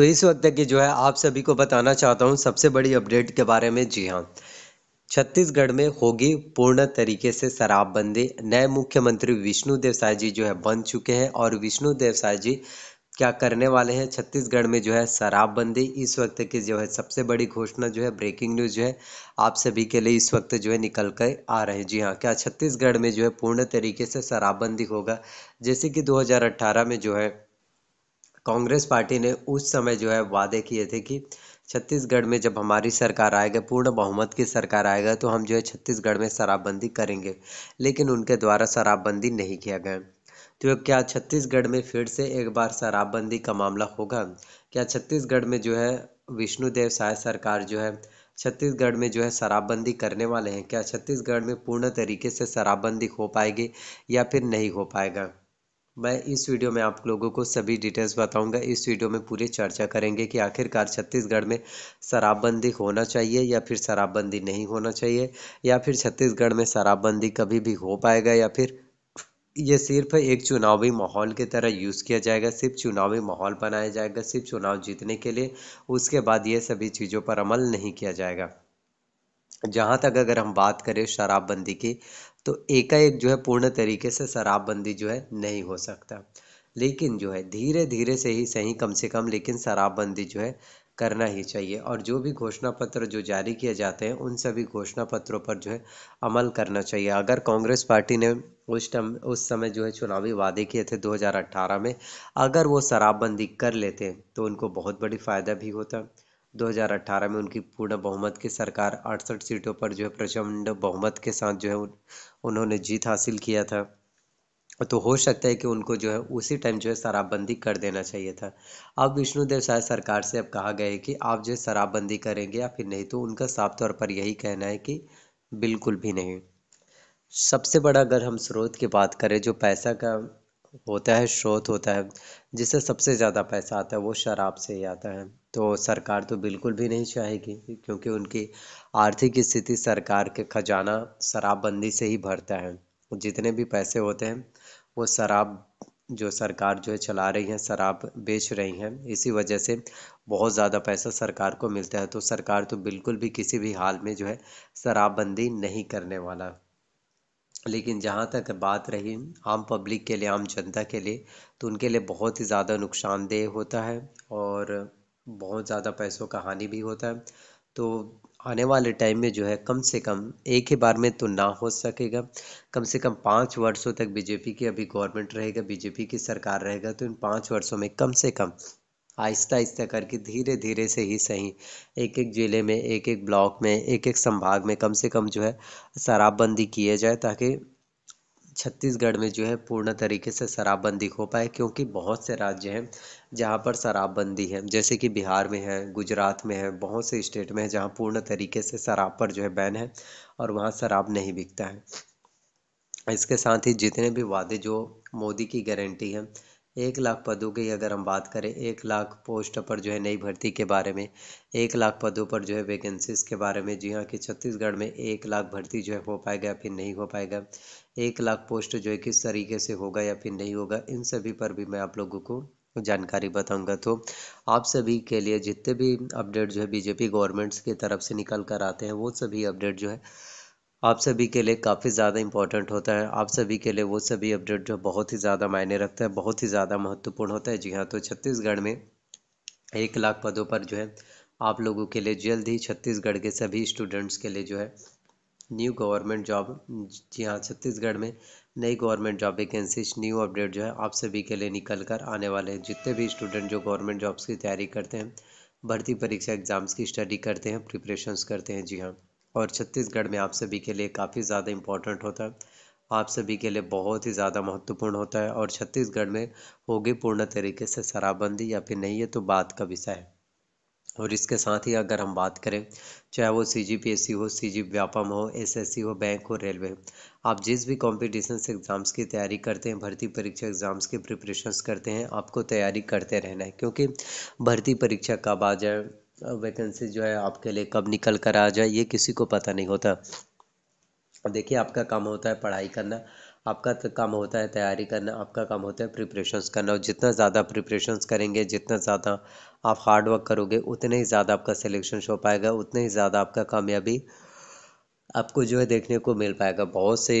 तो इस वक्त की जो है आप सभी को बताना चाहता हूँ सबसे बड़ी अपडेट के बारे में जी हाँ छत्तीसगढ़ में होगी पूर्ण तरीके से शराबबंदी नए मुख्यमंत्री विष्णु देवसाय जी जो है बन चुके हैं और विष्णु देवसाय जी क्या करने वाले हैं छत्तीसगढ़ में जो है शराबबंदी इस वक्त की जो है सबसे बड़ी घोषणा जो है ब्रेकिंग न्यूज़ जो है आप सभी के लिए इस वक्त जो है निकल कर आ रहे हैं जी हाँ क्या छत्तीसगढ़ में जो है पूर्ण तरीके से शराबबंदी होगा जैसे कि 2018 में जो है कांग्रेस पार्टी ने उस समय जो है वादे किए थे कि छत्तीसगढ़ में जब हमारी सरकार आएगा पूर्ण बहुमत की सरकार आएगा तो हम जो है छत्तीसगढ़ में शराबबंदी करेंगे लेकिन उनके द्वारा शराबबंदी नहीं किया गया तो क्या छत्तीसगढ़ में फिर से एक बार शराबबंदी का मामला होगा क्या छत्तीसगढ़ में जो है विष्णुदेव साय सरकार जो है छत्तीसगढ़ में जो है शराबबंदी करने वाले हैं क्या छत्तीसगढ़ में पूर्ण तरीके से शराबबंदी हो पाएगी या फिर नहीं हो पाएगा मैं इस वीडियो में आप लोगों को सभी डिटेल्स बताऊंगा इस वीडियो में पूरी चर्चा करेंगे कि आखिरकार छत्तीसगढ़ में शराबबंदी होना चाहिए या फिर शराबबंदी नहीं होना चाहिए या फिर छत्तीसगढ़ में शराबबंदी कभी भी हो पाएगा या फिर ये सिर्फ एक चुनावी माहौल की तरह यूज़ किया जाएगा सिर्फ चुनावी माहौल बनाया जाएगा सिर्फ चुनाव जीतने के लिए उसके बाद ये सभी चीज़ों पर अमल नहीं किया जाएगा जहाँ तक अगर हम बात करें शराबबंदी की तो एकाएक जो है पूर्ण तरीके से शराबबंदी जो है नहीं हो सकता लेकिन जो है धीरे धीरे से ही सही कम से कम लेकिन शराबबंदी जो है करना ही चाहिए और जो भी घोषणा पत्र जो जारी किए जाते हैं उन सभी घोषणा पत्रों पर जो है अमल करना चाहिए अगर कांग्रेस पार्टी ने उस टम उस समय जो है चुनावी वादे किए थे 2018 में अगर वो शराबबंदी कर लेते तो उनको बहुत बड़ी फ़ायदा भी होता 2018 में उनकी पूर्ण बहुमत की सरकार अड़सठ सीटों पर जो है प्रचंड बहुमत के साथ जो है उन्होंने जीत हासिल किया था तो हो सकता है कि उनको जो है उसी टाइम जो है शराबबंदी कर देना चाहिए था अब विष्णुदेव साय सरकार से अब कहा गया है कि आप जो है शराबबंदी करेंगे या फिर नहीं तो उनका साफ तौर पर यही कहना है कि बिल्कुल भी नहीं सबसे बड़ा अगर हम स्रोत की बात करें जो पैसा का होता है स्रोत होता है जिससे सबसे ज़्यादा पैसा आता है वो शराब से ही आता है तो सरकार तो बिल्कुल भी नहीं चाहेगी क्योंकि उनकी आर्थिक स्थिति सरकार के खजाना शराबबंदी से ही भरता है जितने भी पैसे होते हैं वो शराब जो सरकार जो है चला रही है शराब बेच रही हैं इसी वजह से बहुत ज़्यादा पैसा सरकार को मिलता है तो सरकार तो बिल्कुल भी किसी भी हाल में जो है शराबबंदी नहीं करने वाला लेकिन जहाँ तक बात रही आम पब्लिक के लिए आम जनता के लिए तो उनके लिए बहुत ही ज़्यादा नुकसानदेह होता है और बहुत ज़्यादा पैसों का हानि भी होता है तो आने वाले टाइम में जो है कम से कम एक ही बार में तो ना हो सकेगा कम से कम पाँच वर्षों तक बीजेपी की अभी गवर्नमेंट रहेगा बीजेपी की सरकार रहेगा तो इन पाँच वर्षों में कम से कम आहिस्ता आहिस्ता करके धीरे धीरे से ही सही एक एक ज़िले में एक एक ब्लॉक में एक एक संभाग में कम से कम जो है शराबबंदी किए जाए ताकि छत्तीसगढ़ में जो है पूर्ण तरीके से शराबबंदी हो पाए क्योंकि बहुत से राज्य हैं जहाँ पर शराबबंदी है जैसे कि बिहार में है गुजरात में है बहुत से स्टेट में है जहाँ पूर्ण तरीके से शराब पर जो है बैन है और वहाँ शराब नहीं बिकता है इसके साथ ही जितने भी वादे जो मोदी की गारंटी है एक लाख पदों की अगर हम बात करें एक लाख पोस्ट पर जो है नई भर्ती के बारे में एक लाख पदों पर जो है वैकेंसीज के बारे में जी हाँ कि छत्तीसगढ़ में एक लाख भर्ती जो है हो पाएगा फिर नहीं हो पाएगा एक लाख पोस्ट जो है किस तरीके से होगा या फिर नहीं होगा इन सभी पर भी मैं आप लोगों को जानकारी बताऊंगा तो आप सभी के लिए जितने भी अपडेट जो है बीजेपी गवर्नमेंट्स की तरफ से निकल कर आते हैं वो सभी अपडेट जो है आप सभी के लिए काफ़ी ज़्यादा इंपॉर्टेंट होता है आप सभी के लिए वो सभी अपडेट जो बहुत ही ज़्यादा मायने रखता है बहुत ही ज़्यादा महत्वपूर्ण होता है जी हाँ तो छत्तीसगढ़ में एक लाख पदों पर जो है आप लोगों के लिए जल्द ही छत्तीसगढ़ के सभी स्टूडेंट्स के लिए जो है न्यू गवर्नमेंट जॉब जी हाँ छत्तीसगढ़ में नई government job vacancies new update जो है आप सभी के लिए निकल कर आने वाले हैं जितने भी स्टूडेंट जो गवर्नमेंट जॉब्स की तैयारी करते हैं भर्ती परीक्षा एग्ज़ाम्स की स्टडी करते हैं प्रिपरेशंस करते हैं जी हाँ और छत्तीसगढ़ में आप सभी के लिए काफ़ी ज़्यादा इम्पोर्टेंट होता है आप सभी के लिए बहुत ही ज़्यादा महत्वपूर्ण होता है और छत्तीसगढ़ में होगी पूर्ण तरीके से शराबबंदी या फिर नहीं है तो बात का विषय है और इसके साथ ही अगर हम बात करें चाहे वो सी जी पी एस सी हो सी जी व्यापम हो एस एस सी हो बैंक हो रेलवे आप जिस भी कॉम्पिटिशन एग्ज़ाम्स की तैयारी करते हैं भर्ती परीक्षा एग्ज़ाम्स की प्रिपरेशंस करते हैं आपको तैयारी करते रहना है क्योंकि भर्ती परीक्षा कब आ जाए वैकेंसी जो है आपके लिए कब निकल कर आ जाए ये किसी को पता नहीं होता देखिए आपका काम होता है पढ़ाई करना आपका काम होता है तैयारी करना आपका काम होता है प्रिपरेशंस करना और जितना ज़्यादा प्रिपरेशंस करेंगे जितना ज़्यादा आप हार्ड वर्क करोगे उतने ही ज़्यादा आपका सिलेक्शन हो पाएगा उतने ही ज़्यादा आपका कामयाबी आपको जो है देखने को मिल पाएगा बहुत से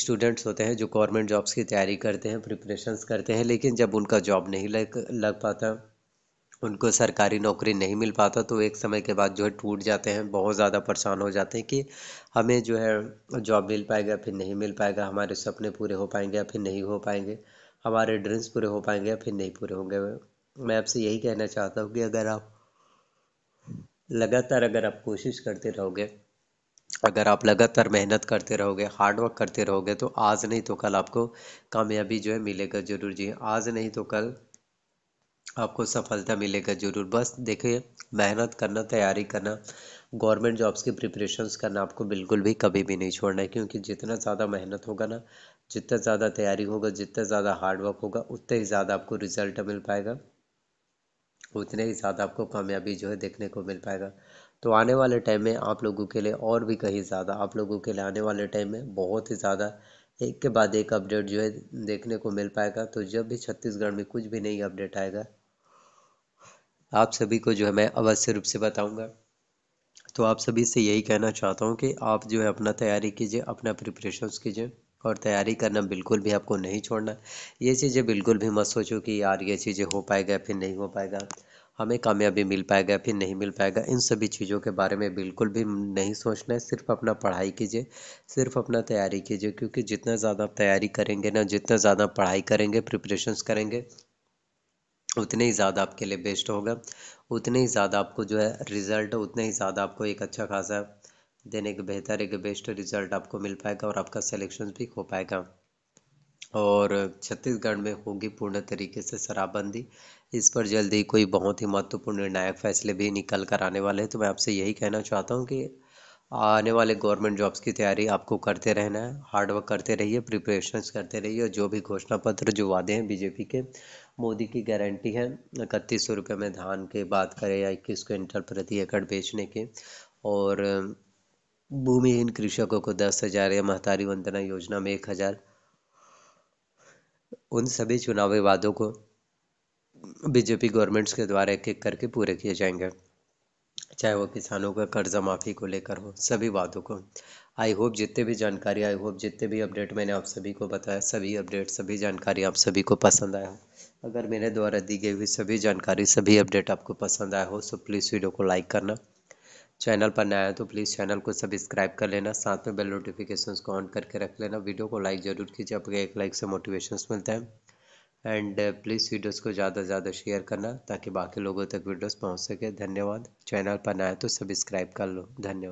स्टूडेंट्स होते हैं जो गवर्नमेंट जॉब्स की तैयारी करते हैं प्रिपरेशंस करते हैं लेकिन जब उनका जॉब नहीं लग लग पाता उनको सरकारी नौकरी नहीं मिल पाता तो एक समय के बाद जो है टूट जाते हैं बहुत ज़्यादा परेशान हो जाते हैं कि हमें जो है जॉब मिल पाएगा फिर नहीं मिल पाएगा हमारे सपने पूरे हो पाएंगे या फिर नहीं हो पाएंगे हमारे ड्रीम्स पूरे हो पाएंगे या फिर नहीं पूरे होंगे मैं आपसे यही कहना चाहता हूँ कि अगर आप लगातार अगर आप कोशिश करते रहोगे अगर आप लगातार मेहनत करते रहोगे हार्डवर्क करते रहोगे तो आज नहीं तो कल आपको कामयाबी जो है मिलेगा जरूर जी आज नहीं तो कल आपको सफलता मिलेगा जरूर बस देखिए मेहनत करना तैयारी करना गवर्नमेंट जॉब्स की प्रिपरेशंस करना आपको बिल्कुल भी कभी भी नहीं छोड़ना है क्योंकि जितना ज़्यादा मेहनत होगा ना जितना ज़्यादा तैयारी होगा जितना ज़्यादा हार्डवर्क होगा उतना ही ज़्यादा आपको रिजल्ट मिल पाएगा उतने ही ज़्यादा आपको कामयाबी जो है देखने को मिल पाएगा तो आने वाले टाइम में आप लोगों के लिए और भी कहीं ज़्यादा आप लोगों के लिए आने वाले टाइम में बहुत ही ज़्यादा एक के बाद एक अपडेट जो है देखने को मिल पाएगा तो जब भी छत्तीसगढ़ में कुछ भी नई अपडेट आएगा आप सभी को जो है मैं अवश्य रूप से बताऊंगा तो आप सभी से यही कहना चाहता हूँ कि आप जो है अपना तैयारी कीजिए अपना प्रिपरेशन कीजिए और तैयारी करना बिल्कुल भी आपको नहीं छोड़ना ये चीज़ें बिल्कुल भी मत सोचो कि यार ये चीज़ें हो पाएगा फिर नहीं हो पाएगा हमें कामयाबी मिल पाएगा फिर नहीं मिल पाएगा इन सभी चीज़ों के बारे में बिल्कुल भी नहीं सोचना है सिर्फ अपना पढ़ाई कीजिए सिर्फ अपना तैयारी कीजिए क्योंकि जितना ज़्यादा आप तैयारी करेंगे ना जितना ज़्यादा पढ़ाई करेंगे प्रिपरेशंस करेंगे उतने ही ज़्यादा आपके लिए बेस्ट होगा उतने ही ज़्यादा आपको जो है रिज़ल्ट उतने ही ज़्यादा आपको एक अच्छा खासा देन एक बेहतर एक बेस्ट रिज़ल्ट आपको मिल पाएगा और आपका सिलेक्शन भी हो पाएगा और छत्तीसगढ़ में होगी पूर्ण तरीके से शराबबंदी इस पर जल्द ही कोई बहुत ही महत्वपूर्ण निर्णायक फैसले भी निकल कर आने वाले हैं तो मैं आपसे यही कहना चाहता हूँ कि आने वाले गवर्नमेंट जॉब्स की तैयारी आपको करते रहना है हार्डवर्क करते रहिए प्रिपरेशंस करते रहिए और जो भी घोषणा पत्र जो वादे हैं बीजेपी के मोदी की गारंटी है इकतीस सौ रुपये में धान के बात करें या इक्कीस क्विंटल प्रति एकड़ बेचने के और भूमिहीन कृषकों को दस हज़ार या महतारी वंदना योजना में एक हज़ार उन सभी चुनावी वादों को बीजेपी गवर्नमेंट्स के द्वारा एक एक करके पूरे किए जाएंगे चाहे वो किसानों का कर्जा माफ़ी को लेकर हो सभी वादों को आई होप जितने भी जानकारी आई होप जितने भी अपडेट मैंने आप सभी को बताया सभी अपडेट सभी जानकारी आप सभी को पसंद आया अगर मेरे द्वारा दी गई हुई सभी जानकारी सभी अपडेट आपको पसंद आया हो तो प्लीज़ वीडियो को लाइक करना चैनल पर नया है तो प्लीज़ चैनल को सब्सक्राइब कर लेना साथ में बेल नोटिफिकेशन को ऑन करके रख लेना वीडियो को लाइक ज़रूर कीजिए आपके एक लाइक से मोटिवेशंस मिलते हैं एंड प्लीज़ वीडियोस को ज़्यादा से ज़्यादा शेयर करना ताकि बाकी लोगों तक वीडियोस पहुंच सके धन्यवाद चैनल पर नया तो सब्सक्राइब कर लो धन्यवाद